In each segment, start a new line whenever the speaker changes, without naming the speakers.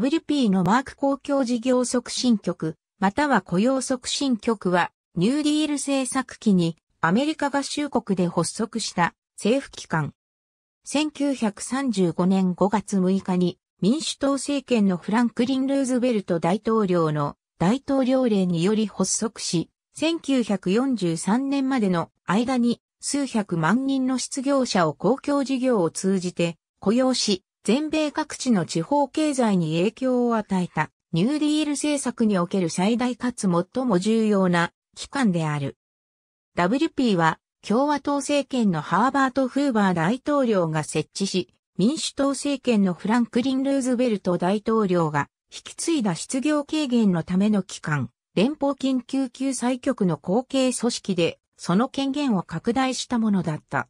WP のマーク公共事業促進局、または雇用促進局は、ニューディール政策期にアメリカ合衆国で発足した政府機関。1935年5月6日に民主党政権のフランクリン・ルーズベルト大統領の大統領令により発足し、1943年までの間に数百万人の失業者を公共事業を通じて雇用し、全米各地の地方経済に影響を与えたニューディール政策における最大かつ最も重要な機関である。WP は共和党政権のハーバート・フーバー大統領が設置し、民主党政権のフランクリン・ルーズベルト大統領が引き継いだ失業軽減のための機関、連邦緊急救済局の後継組織で、その権限を拡大したものだった。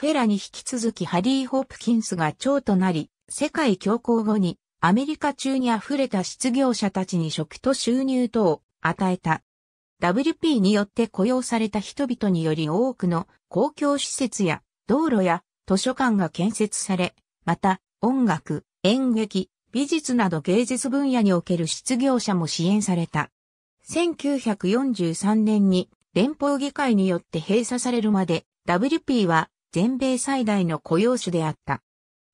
フェラに引き続きハリー・ホープキンスが長となり、世界恐慌後にアメリカ中に溢れた失業者たちに食と収入等を与えた。WP によって雇用された人々により多くの公共施設や道路や図書館が建設され、また音楽、演劇、美術など芸術分野における失業者も支援された。1943年に連邦議会によって閉鎖されるまで WP は全米最大の雇用主であった。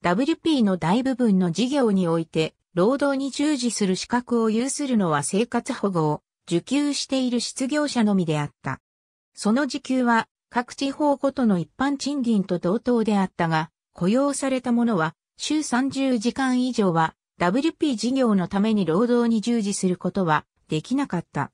WP の大部分の事業において、労働に従事する資格を有するのは生活保護を受給している失業者のみであった。その時給は各地方ごとの一般賃金と同等であったが、雇用された者は週30時間以上は WP 事業のために労働に従事することはできなかった。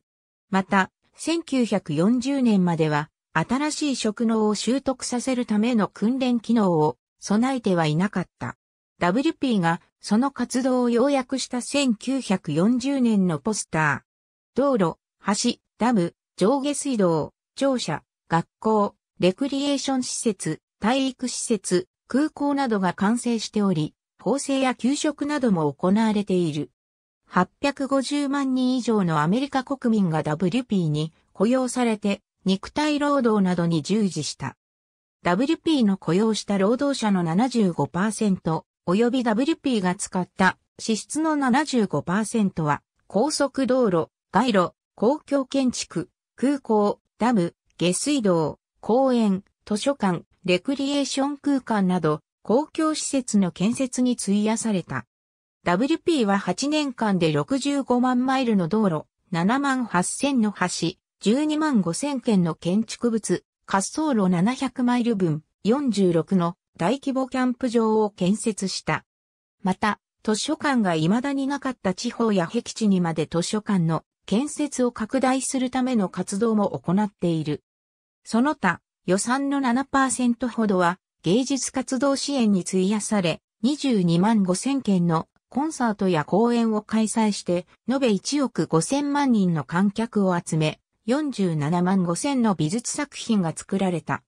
また、1940年までは新しい職能を習得させるための訓練機能を備えてはいなかった。WP がその活動を要約した1940年のポスター。道路、橋、ダム、上下水道、庁舎、学校、レクリエーション施設、体育施設、空港などが完成しており、縫製や給食なども行われている。850万人以上のアメリカ国民が WP に雇用されて肉体労働などに従事した。WP の雇用した労働者の75%、及び WP が使った支出の75%は、高速道路、街路、公共建築、空港、ダム、下水道、公園、図書館、レクリエーション空間など、公共施設の建設に費やされた。WP は8年間で65万マイルの道路、7万8000の橋、12万5000件の建築物、滑走路700マイル分、46の大規模キャンプ場を建設した。また、図書館が未だになかった地方や僻地にまで図書館の建設を拡大するための活動も行っている。その他、予算の7%ほどは芸術活動支援に費やされ、22万5000件のコンサートや公演を開催して、延べ1億5000万人の観客を集め、47万5千の美術作品が作られた。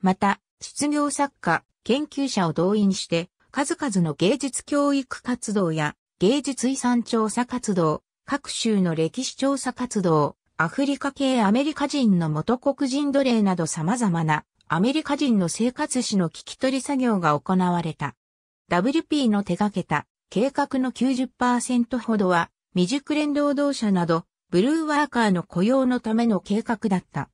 また、失業作家、研究者を動員して、数々の芸術教育活動や芸術遺産調査活動、各州の歴史調査活動、アフリカ系アメリカ人の元黒人奴隷など様々なアメリカ人の生活史の聞き取り作業が行われた。WP の手掛けた計画の90%ほどは未熟練労働者などブルーワーカーの雇用のための計画だった。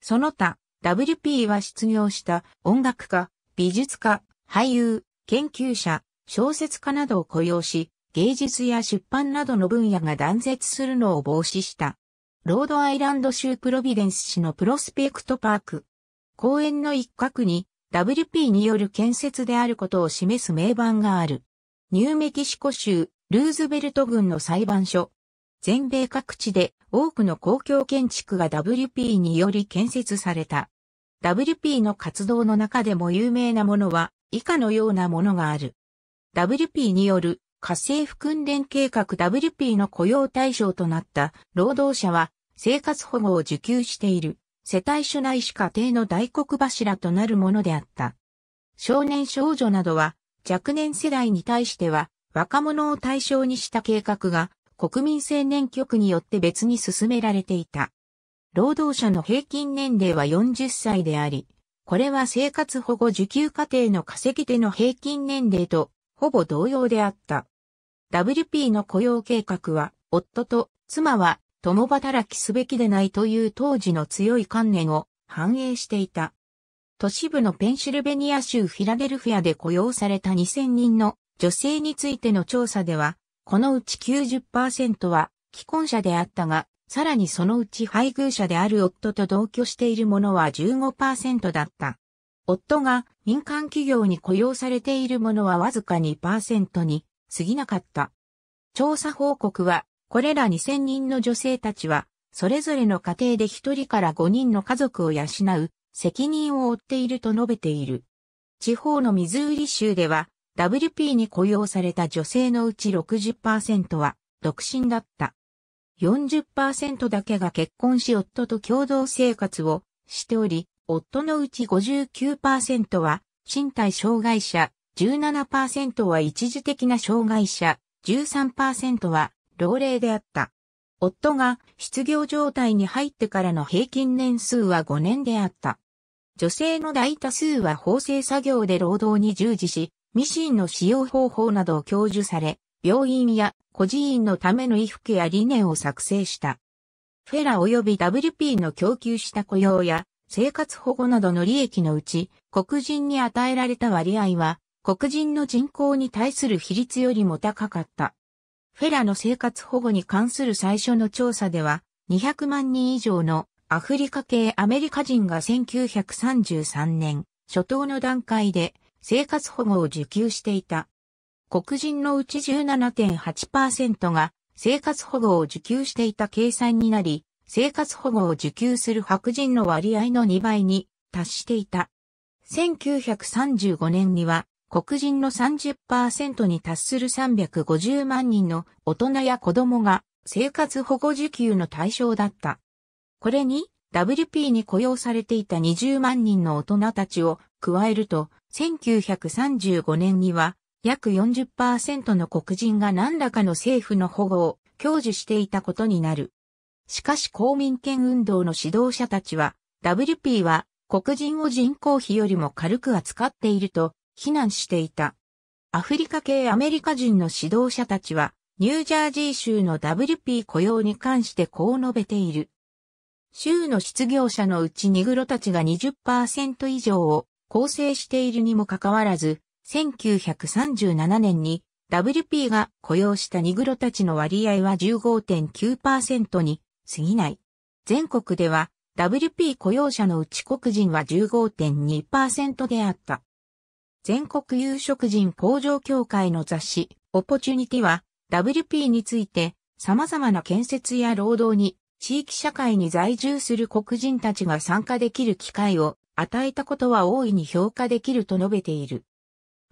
その他、WP は失業した音楽家、美術家、俳優、研究者、小説家などを雇用し、芸術や出版などの分野が断絶するのを防止した。ロードアイランド州プロビデンス市のプロスペクトパーク。公園の一角に WP による建設であることを示す名板がある。ニューメキシコ州ルーズベルト郡の裁判所、全米各地で多くの公共建築が WP により建設された。WP の活動の中でも有名なものは以下のようなものがある。WP による家政婦訓練計画 WP の雇用対象となった労働者は生活保護を受給している世帯主内し家庭の大黒柱となるものであった。少年少女などは若年世代に対しては若者を対象にした計画が国民青年局によって別に進められていた。労働者の平均年齢は40歳であり、これは生活保護受給家庭の稼ぎ手の平均年齢とほぼ同様であった。WP の雇用計画は、夫と妻は共働きすべきでないという当時の強い観念を反映していた。都市部のペンシルベニア州フィラデルフィアで雇用された2000人の女性についての調査では、このうち90%は既婚者であったが、さらにそのうち配偶者である夫と同居している者は15%だった。夫が民間企業に雇用されている者はわずか2%に過ぎなかった。調査報告は、これら2000人の女性たちは、それぞれの家庭で1人から5人の家族を養う責任を負っていると述べている。地方のミズーリ州では、WP に雇用された女性のうち60%は独身だった。40%だけが結婚し夫と共同生活をしており、夫のうち59%は身体障害者、17%は一時的な障害者、13%は老齢であった。夫が失業状態に入ってからの平均年数は5年であった。女性の大多数は縫製作業で労働に従事し、ミシンの使用方法などを教授され、病院や孤児院のための衣服や理念を作成した。フェラ及び WP の供給した雇用や生活保護などの利益のうち、黒人に与えられた割合は、黒人の人口に対する比率よりも高かった。フェラの生活保護に関する最初の調査では、200万人以上のアフリカ系アメリカ人が1933年初頭の段階で生活保護を受給していた。黒人のうち17.8%が生活保護を受給していた計算になり、生活保護を受給する白人の割合の2倍に達していた。1935年には黒人の30%に達する350万人の大人や子供が生活保護受給の対象だった。これに WP に雇用されていた20万人の大人たちを加えると1935年には約40%の黒人が何らかの政府の保護を享受していたことになる。しかし公民権運動の指導者たちは WP は黒人を人口比よりも軽く扱っていると非難していた。アフリカ系アメリカ人の指導者たちはニュージャージー州の WP 雇用に関してこう述べている。州の失業者のうちニグロたちが20%以上を構成しているにもかかわらず、1937年に WP が雇用したニグロたちの割合は15.9%に過ぎない。全国では WP 雇用者のうち黒人は15.2%であった。全国有色人工場協会の雑誌、オポチュニティは WP について様々な建設や労働に地域社会に在住する黒人たちが参加できる機会を与えたことは大いに評価できると述べている。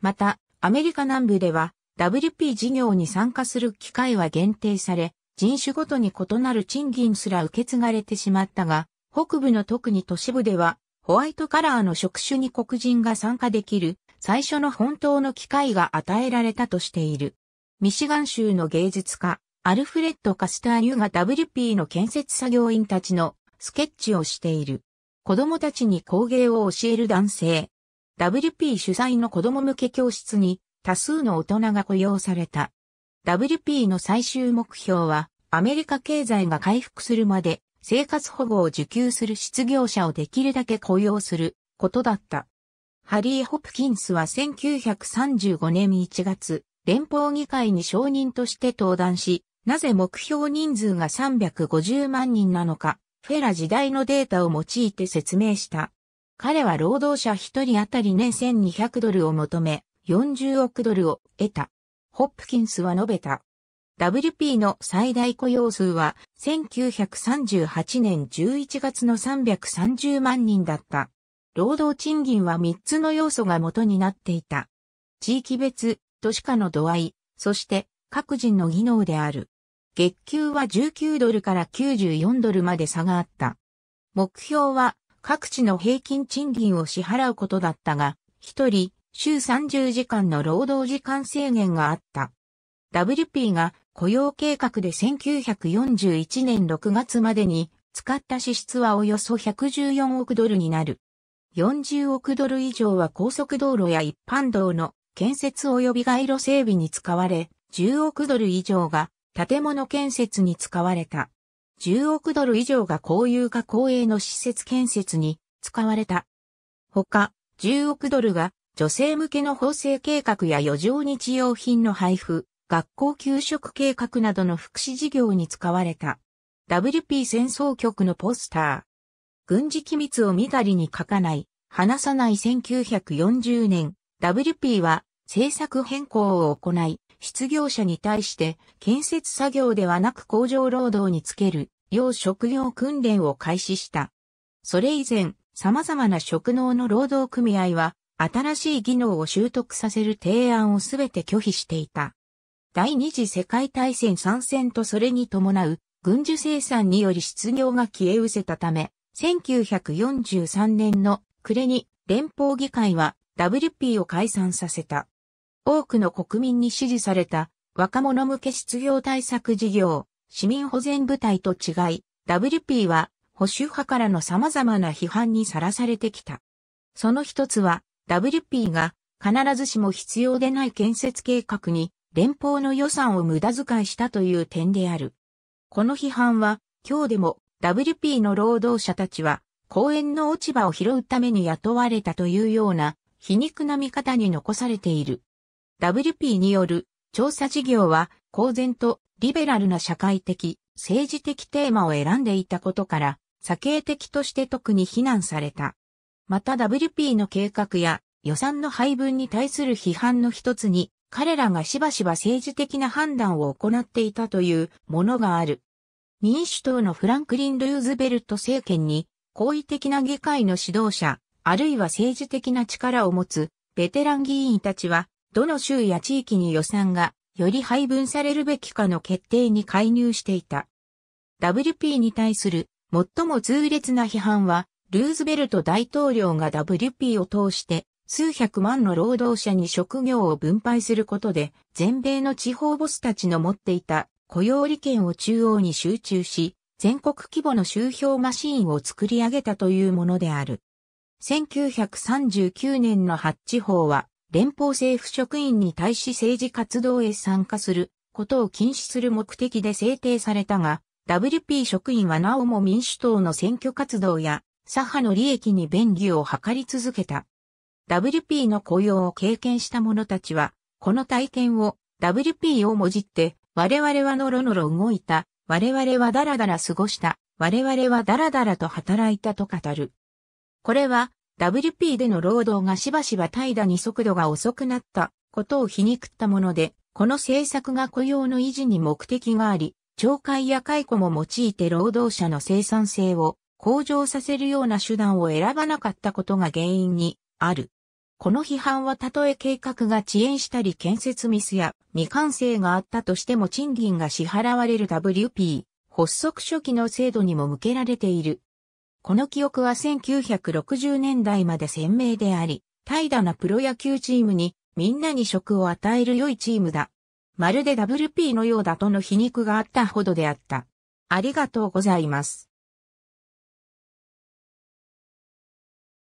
また、アメリカ南部では WP 事業に参加する機会は限定され、人種ごとに異なる賃金すら受け継がれてしまったが、北部の特に都市部では、ホワイトカラーの職種に黒人が参加できる最初の本当の機会が与えられたとしている。ミシガン州の芸術家、アルフレッド・カスターニュが WP の建設作業員たちのスケッチをしている。子供たちに工芸を教える男性。WP 主催の子供向け教室に多数の大人が雇用された。WP の最終目標はアメリカ経済が回復するまで生活保護を受給する失業者をできるだけ雇用することだった。ハリー・ホプキンスは1935年1月、連邦議会に承認として登壇し、なぜ目標人数が350万人なのか、フェラ時代のデータを用いて説明した。彼は労働者一人当たり年1200ドルを求め、40億ドルを得た。ホップキンスは述べた。WP の最大雇用数は1938年11月の330万人だった。労働賃金は3つの要素が元になっていた。地域別、都市化の度合い、そして各人の技能である。月給は19ドルから94ドルまで差があった。目標は各地の平均賃金を支払うことだったが、一人週30時間の労働時間制限があった。WP が雇用計画で1941年6月までに使った支出はおよそ114億ドルになる。40億ドル以上は高速道路や一般道の建設及び街路整備に使われ、10億ドル以上が建物建設に使われた。10億ドル以上が公有化公営の施設建設に使われた。ほか、10億ドルが女性向けの法制計画や余剰日用品の配布、学校給食計画などの福祉事業に使われた。WP 戦争局のポスター。軍事機密を見たりに書かない、話さない1940年、WP は政策変更を行い、失業者に対して建設作業ではなく工場労働につける、要職業訓練を開始した。それ以前、様々な職能の労働組合は、新しい技能を習得させる提案をすべて拒否していた。第二次世界大戦参戦とそれに伴う軍需生産により失業が消え失せたため、1943年の暮れに連邦議会は WP を解散させた。多くの国民に支持された若者向け失業対策事業、市民保全部隊と違い、WP は保守派からの様々な批判にさらされてきた。その一つは、WP が必ずしも必要でない建設計画に連邦の予算を無駄遣いしたという点である。この批判は、今日でも WP の労働者たちは公園の落ち葉を拾うために雇われたというような皮肉な見方に残されている。WP による調査事業は公然とリベラルな社会的、政治的テーマを選んでいたことから、左傾的として特に非難された。また WP の計画や予算の配分に対する批判の一つに、彼らがしばしば政治的な判断を行っていたというものがある。民主党のフランクリン・ルーズベルト政権に、好意的な議会の指導者、あるいは政治的な力を持つベテラン議員たちはどの州や地域に予算がより配分されるべきかの決定に介入していた。WP に対する最も痛烈な批判は、ルーズベルト大統領が WP を通して数百万の労働者に職業を分配することで、全米の地方ボスたちの持っていた雇用利権を中央に集中し、全国規模の集票マシーンを作り上げたというものである。1939年のハ地方法は、連邦政府職員に対し政治活動へ参加することを禁止する目的で制定されたが、WP 職員はなおも民主党の選挙活動や左派の利益に便宜を図り続けた。WP の雇用を経験した者たちは、この体験を WP をもじって、我々はのろのろ動いた、我々はだらだら過ごした、我々はだらだらと働いたと語る。これは WP での労働がしばしば怠惰に速度が遅くなったことを皮肉ったもので、この政策が雇用の維持に目的があり、懲戒や解雇も用いて労働者の生産性を向上させるような手段を選ばなかったことが原因にある。この批判はたとえ計画が遅延したり建設ミスや未完成があったとしても賃金が支払われる WP 発足初期の制度にも向けられているこの記憶は1960年代まで鮮明であり、怠惰なプロ野球チームにみんなに職を与える良いチームだ。まるで WP のようだとの皮肉があったほどであった。ありがとうございます。